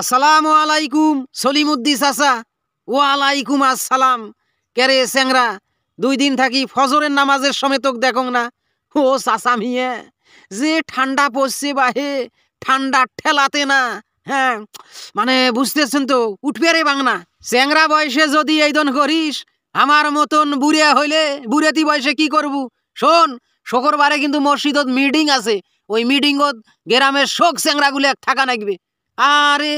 আসসালাম আলাইকুম সলিমুদ্দি আসা ও আলাইকুম আসসালাম কেরে স্যাংরা দুই দিন থাকি ফজরের নামাজের সময় তোক দেখং না ও সাসা মিয়ে যে ঠান্ডা পড়ছে বাহে ঠান্ডা ঠেলাতে না হ্যাঁ মানে বুঝতেছেন তো উঠবে রে বাংনা স্যাংরা বয়সে যদি এইদন করিস আমার মতন বুড়ে হইলে বুড়েতি বয়সে কি করবু শোন শুকরবারে কিন্তু মসজিদত মিটিং আছে ওই মিটিংত গ্রামের শোক স্যাংরাগুলো থাকা লাগবে আরে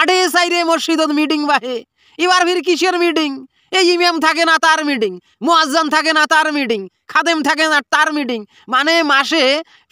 আডে সাইরে মসজিদ মিটিং বাহে এবার ফির কিসের মিটিং এই ইমাম থাকে না তার মিটিং মুয়াজ্জান থাকে না তার মিটিং খাদেম থাকে না তার মিটিং মানে মাসে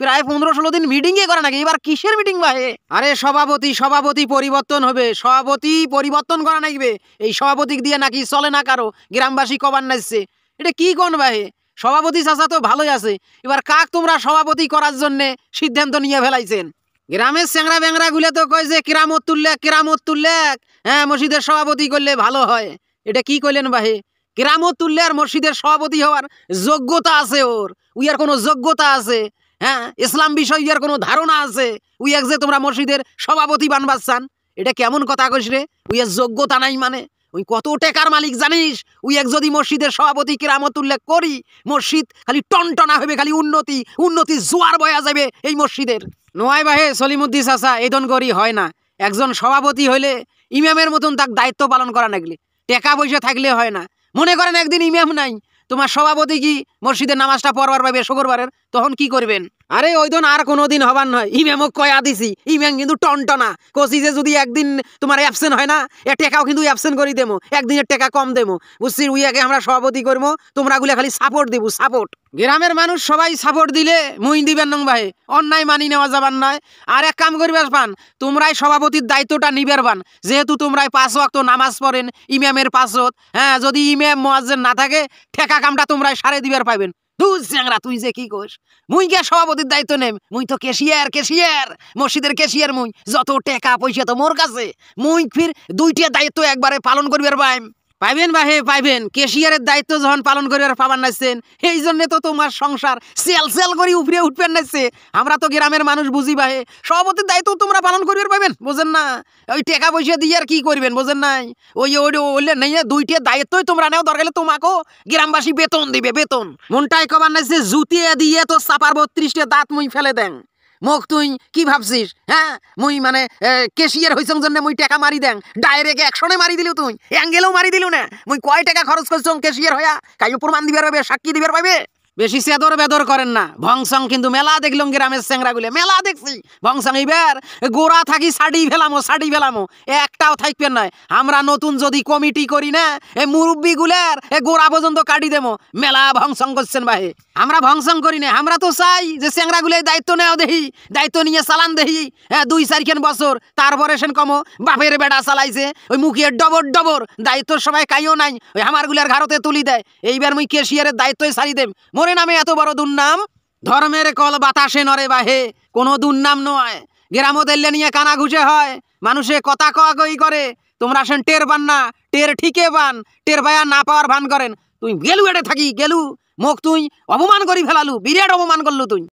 প্রায় পনেরো ষোলো দিন মিটিংয়ে করে নাকি এবার কিসের মিটিং বাহে আরে সভাপতি সভাপতি পরিবর্তন হবে সভাপতি পরিবর্তন করা নাকবে এই সভাপতি দিয়ে নাকি চলে না কারো গ্রামবাসী কবার নাচছে এটা কি কোন বাহে সভাপতি চাষা তো ভালোই আছে এবার কাক তোমরা সভাপতি করার জন্যে সিদ্ধান্ত নিয়ে ফেলাইছেন গ্রামের স্যাংরা ব্যাংরাগুলো তো কয় যে কেরামত তুললে কেরামত তুললে হ্যাঁ মসজিদের সভাপতি করলে ভালো হয় এটা কি করলেন ভাই কেরামত তুললে আর মসজিদের সভাপতি হওয়ার যোগ্যতা আছে ওর উই আর কোনো যোগ্যতা আছে হ্যাঁ ইসলাম বিষয় উইয়ার কোনো ধারণা আছে উই এক যে তোমরা মসজিদের সভাপতি বানবার চান এটা কেমন কথা কইস রে উই আর যোগ্যতা নাই মানে ওই কত টেকার মালিক জানিস ওই এক যদি মসজিদের সভাপতি কেরামত উল্লেখ করি মসজিদ খালি টনটনা হবে খালি উন্নতি উন্নতি জোয়ার বয়া যাবে এই মসজিদের নোয়াই বাহে সলিমুদ্দি সাসা এই গরি হয় না একজন সভাপতি হইলে ইমামের মতন তার দায়িত্ব পালন করা নাগলে টেকা পয়সা থাকলে হয় না মনে করেন একদিন ইমাম নাই তোমার সভাপতি কি মসজিদের নামাজটা পড়বার পাবে শুক্রবারের তখন কি করবেন আরে ওই আর কোনোদিন হবার নয় ইম্যামক কয়া দিছি ইম্যাং কিন্তু টনটনা কষি যে যদি একদিন তোমার অ্যাবসেন্ট হয় না এ টেকাও কিন্তু অ্যাবসেন্ট করি দেবো একদিনের টেকা কম দেবো বুঝছি উইয়াকে আমরা সভাপতি করবো তোমরা গুলা খালি সাপোর্ট দিব সাপোর্ট গ্রামের মানুষ সবাই সাপোর্ট দিলে মুই দিবেন নং ভাই অন্যায় মানি নেওয়া যাবার নয় আর এক কাম করিবার পান তোমরাই সভাপতির দায়িত্বটা নিবার পান যেহেতু তোমরাই পাঁচ ওয়াক্ত নামাজ পড়েন ইম্যামের পাঁচত হ্যাঁ যদি ইম্যাম মোয়াজ্জেন না থাকে ঠেকা কামটা তোমরাই সারে দিবার পাবেন চ্যাংরা তুই যে কি কোস মুই গিয়া সভাপতির দায়িত্ব নেম মুই তো কেশিয়ার কেশিয়ার মসজিদের মুই যত টাকা পয়সা তো কাছে মুই ফির দুইটা দায়িত্ব একবারে পালন করিবার বাইম পাইবেন বা হে পাইবেন কেশিয়ারের দায়িত্ব যখন পালন করিবার আর পাবার নাইছেন এই জন্যে তো তোমার সংসার সেল সেল করি উপরে উঠবেন নাইছে আমরা তো গ্রামের মানুষ বুঝি হে সভাপতির দায়িত্ব তোমরা পালন করিবার পাবেন বোঝেন না ওই টাকা পয়সা দিয়ে আর কি করবেন বোঝেন নাই ওই ওই ওইলে নেই দুইটা দায়িত্বই তোমরা নেও দরকার তোমাকেও গ্রামবাসী বেতন দিবে বেতন মনটাই কবার নাইছে জুতিয়ে দিয়ে তো চাপার বত্রিশটা দাঁত মুই ফেলে দেন মোক তুই কি ভাবছিস হ্যাঁ মুই মানে কেশিয়ার হইছং জন্য মুই টাকা মারি দেন ডাইরেক্ট একশনে মারি দিলিও তুই অ্যাঙ্গেলেও মারি দিলিও না মুই কয় টাকা খরচ করছং কেশিয়ার হইয়া কাইও প্রমাণ দিবার পাবে সাক্ষী দিবার পাবে বেশি সেদর বেদর করেন না ভংসং কিন্তু মেলা দেখলাম গ্রামের গুলে মেলা দেখছি ভংসং এইবার গোড়া থাকি শাড়ি ফেলামো শাড়ি ফেলামো একটাও থাকবেন নয় আমরা নতুন যদি কমিটি করি না এ মুরব্বী গুলের এ গোড়া পর্যন্ত কাটি দেবো মেলা ভংসং করছেন ভাই আমরা ভংসং করি না আমরা তো চাই যে গুলে দায়িত্ব নেওয়া দেহি দায়িত্ব নিয়ে সালান দেহি হ্যাঁ দুই চারখান বছর তারপরে সেন কমো বাপের বেড়া চালাইছে ওই মুখিয়ে ডবর ডবর দায়িত্ব সবাই কাইও নাই ওই আমার আমারগুলার ঘরতে তুলি দেয় এইবার মুই কেশিয়ারের দায়িত্বই সারি দেব মোর করে নামে এত বড় দুর্নাম ধর্মের কল বাতাসে নরে বাহে কোনো দুর্নাম নয় গ্রামও দেখলে নিয়ে কানা ঘুষে হয় মানুষে কথা কই করে তোমরা আসেন টের পান না টের ঠিকে পান টের পায়া না পাওয়ার ভান করেন তুই গেলু এটা থাকি গেলু মোক তুই অপমান করি ফেলালু বিরাট অপমান করলু তুই